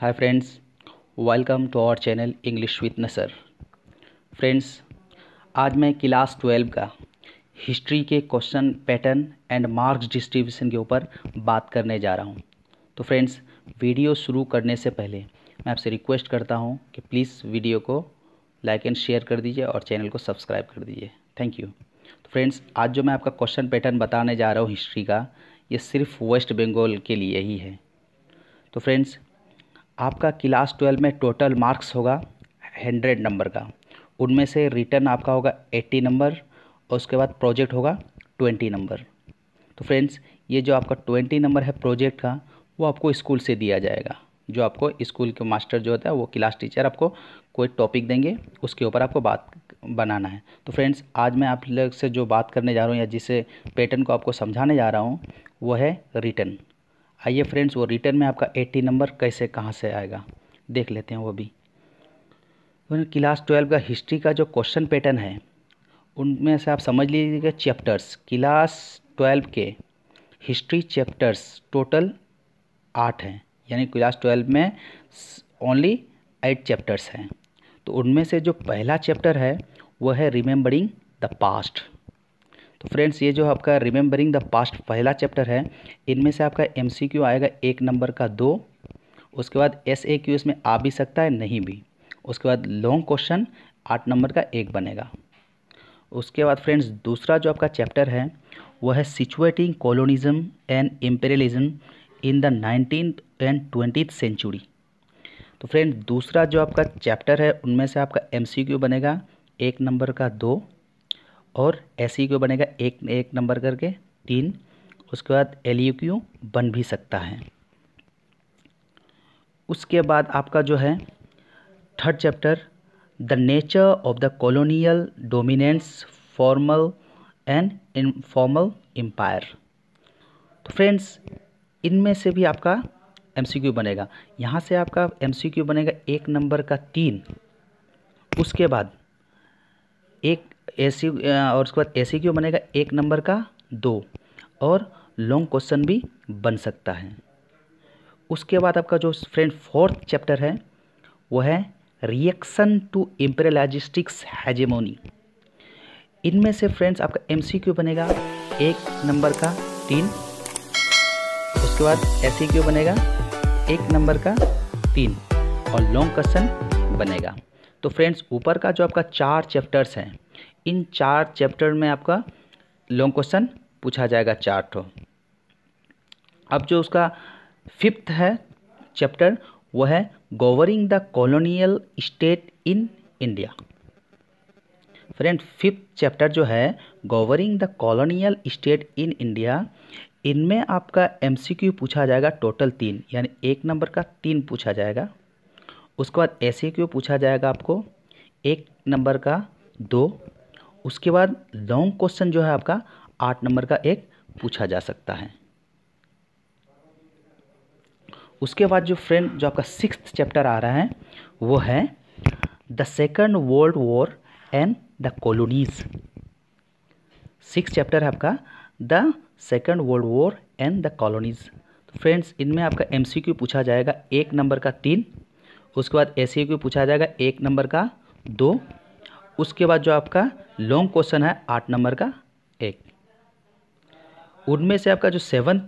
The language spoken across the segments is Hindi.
hi friends welcome to our channel English with Nasar friends आज मैं क्लास ट्वेल्व का हिस्ट्री के question pattern and marks distribution के ऊपर बात करने जा रहा हूँ तो फ्रेंड्स वीडियो शुरू करने से पहले मैं आपसे रिक्वेस्ट करता हूँ कि प्लीज़ वीडियो को लाइक एंड शेयर कर दीजिए और चैनल को सब्सक्राइब कर दीजिए थैंक यू तो फ्रेंड्स आज जो मैं आपका क्वेश्चन पैटर्न बताने जा रहा हूँ हिस्ट्री का ये सिर्फ वेस्ट बंगाल के लिए ही है तो फ्रेंड्स आपका क्लास ट्वेल्व में टोटल मार्क्स होगा हंड्रेड नंबर का उनमें से रिटर्न आपका होगा एट्टी नंबर और उसके बाद प्रोजेक्ट होगा ट्वेंटी नंबर तो फ्रेंड्स ये जो आपका ट्वेंटी नंबर है प्रोजेक्ट का वो आपको स्कूल से दिया जाएगा जो आपको स्कूल के मास्टर जो होता है वो क्लास टीचर आपको कोई टॉपिक देंगे उसके ऊपर आपको बात बनाना है तो फ्रेंड्स आज मैं आप लोग से जो बात करने जा रहा हूँ या जिसे पैटर्न को आपको समझाने जा रहा हूँ वो है रिटर्न आइए फ्रेंड्स वो रिटर्न में आपका एट्टी नंबर कैसे कहाँ से आएगा देख लेते हैं वो भी क्लास ट्वेल्व का हिस्ट्री का जो क्वेश्चन पैटर्न है उनमें से आप समझ लीजिएगा चैप्टर्स क्लास ट्वेल्व के हिस्ट्री चैप्टर्स टोटल आठ हैं यानी क्लास ट्वेल्व में ओनली एट चैप्टर्स हैं तो उनमें से जो पहला चैप्टर है वह है रिमेंबरिंग द पास्ट तो फ्रेंड्स ये जो आपका रिमेंबरिंग द पास्ट पहला चैप्टर है इनमें से आपका एम आएगा एक नंबर का दो उसके बाद एस ए क्यू इसमें आ भी सकता है नहीं भी उसके बाद लॉन्ग क्वेश्चन आठ नंबर का एक बनेगा उसके बाद फ्रेंड्स दूसरा जो आपका चैप्टर है वह है situating colonialism and imperialism in the nineteen and twenty century तो फ्रेंड दूसरा जो आपका चैप्टर है उनमें से आपका एमसीक्यू बनेगा एक नंबर का दो और एस ई क्यू बनेगा एक एक नंबर करके तीन उसके बाद एल यू क्यू बन भी सकता है उसके बाद आपका जो है third chapter the nature of the colonial dominance formal and informal empire तो फ्रेंड्स इनमें से भी आपका एमसीक्यू बनेगा यहाँ से आपका एमसीक्यू बनेगा एक नंबर का तीन उसके बाद एक ए सी और उसके बाद ए सी क्यू बनेगा एक नंबर का दो और लॉन्ग क्वेश्चन भी बन सकता है उसके बाद आपका जो फ्रेंड फोर्थ चैप्टर है वह है रिएक्शन टू इम्पेरियलाइजिस्टिक्स हैजेमोनी इनमें से फ्रेंड्स आपका एमसीक्यू बनेगा एक नंबर का तीन उसके बाद एससीक्यू बनेगा एक नंबर का तीन और लॉन्ग क्वेश्चन बनेगा तो फ्रेंड्स ऊपर का जो आपका चार चैप्टर्स हैं इन चार चैप्टर में आपका लॉन्ग क्वेश्चन पूछा जाएगा चार ठो अब जो उसका फिफ्थ है चैप्टर वो है governing the colonial state in India friend fifth chapter जो है governing the colonial state in India इनमें आपका एमसीक्यू पूछा जाएगा टोटल तीन यानी एक नंबर का तीन पूछा जाएगा उसके बाद एस पूछा जाएगा आपको एक नंबर का दो उसके बाद लॉन्ग क्वेश्चन जो है आपका आठ नंबर का एक पूछा जा सकता है उसके बाद जो फ्रेंड जो आपका सिक्स चैप्टर आ रहा है वो है the second world war and the colonies six chapter है आपका the second world war and the colonies तो फ्रेंड्स इनमें आपका एमसीक्यू पूछा जाएगा एक नंबर का तीन उसके बाद एसीक्यू पूछा जाएगा एक नंबर का दो उसके बाद जो आपका लॉन्ग क्वेश्चन है आठ नंबर का एक उनमें से आपका जो सेवन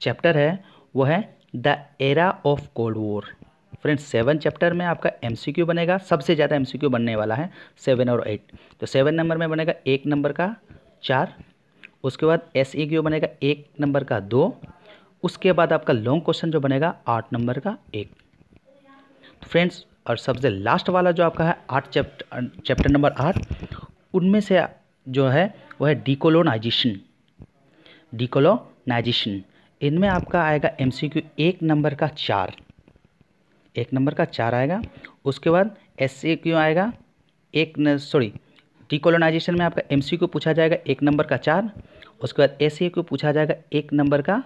चैप्टर है वो है the era of cold war friends seven chapter में आपका एमसीक्यू बनेगा सबसे ज़्यादा एमसीक्यू बनने वाला है सेवन और एट तो सेवन नंबर में बनेगा एक नंबर का चार उसके बाद एस ई क्यू बनेगा एक नंबर का दो उसके बाद आपका लॉन्ग क्वेश्चन जो बनेगा आठ नंबर का एक फ्रेंड्स तो और सबसे लास्ट वाला जो आपका है आठ चैप्टर चैप्टर नंबर आठ उनमें से जो है वह है डिकोलोनाइजेशन डिकोलोनाइजेशन इनमें आपका आएगा एमसीक्यू एक नंबर का चार एक नंबर का चार आएगा उसके बाद एस आएगा एक सॉरी डिकोलोनाइजेशन में आपका एम पूछा जाएगा एक नंबर का चार उसके बाद एस पूछा जाएगा एक नंबर का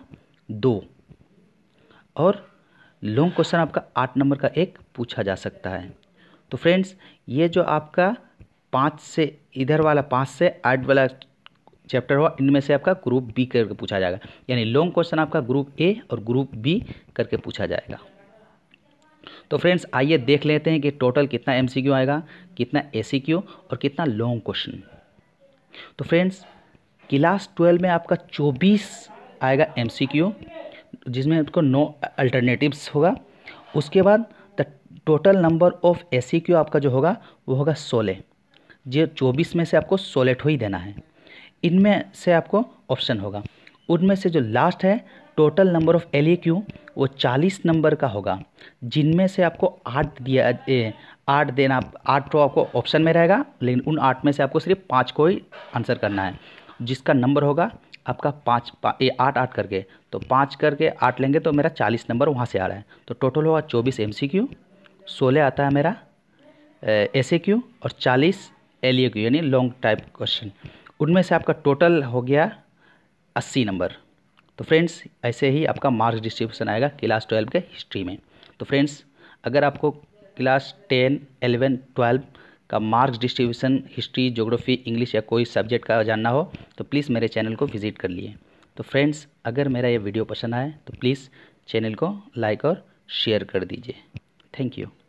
दो और लॉन्ग क्वेश्चन आपका आठ नंबर का एक पूछा जा सकता है तो फ्रेंड्स ये जो आपका पाँच से इधर वाला पाँच से आठ वाला चैप्टर हुआ इनमें से आपका ग्रुप बी करके पूछा जाएगा यानी लॉन्ग क्वेश्चन आपका ग्रुप ए और ग्रुप बी करके पूछा जाएगा तो फ्रेंड्स आइए देख लेते हैं कि टोटल कितना एम आएगा कितना ए और कितना लॉन्ग क्वेश्चन तो फ्रेंड्स क्लास ट्वेल्व में आपका चौबीस आएगा एम जिसमें आपको नो अल्टरनेटिव्स होगा उसके बाद the total number of A C Q आपका जो होगा वो होगा सोलह जो चौबीस में से आपको सोलह ठो ही देना है इनमें से आपको ऑप्शन होगा उनमें से जो लास्ट है total number of L Q वो चालीस नंबर का होगा जिनमें से आपको आठ दिया आठ देना आठ तो आपको ऑप्शन में रहेगा लेकिन उन आठ में से आपको सिर्फ पाँच को ही आंसर करना है जिसका नंबर होगा आपका पाँच पा, ये आठ आठ करके तो पाँच करके आठ लेंगे तो मेरा चालीस नंबर वहाँ से आ रहा है तो टोटल होगा चौबीस एम सी क्यू सोलह आता है मेरा एस ए क्यू और चालीस एल ए क्यू यानी लॉन्ग टाइप क्वेश्चन उनमें से आपका टोटल हो गया अस्सी नंबर तो फ्रेंड्स ऐसे ही आपका मार्क्स डिस्ट्रीब्यूशन आएगा क्लास ट्वेल्व के हिस्ट्री में तो फ्रेंड्स अगर आपको क्लास टेन एलेवन ट्वेल्व का marks distribution history geography English या कोई सब्जेक्ट का जानना हो तो प्लीज़ मेरे चैनल को विज़िट कर लिए तो फ्रेंड्स अगर मेरा ये वीडियो पसंद आए तो प्लीज़ चैनल को लाइक और शेयर कर दीजिए थैंक यू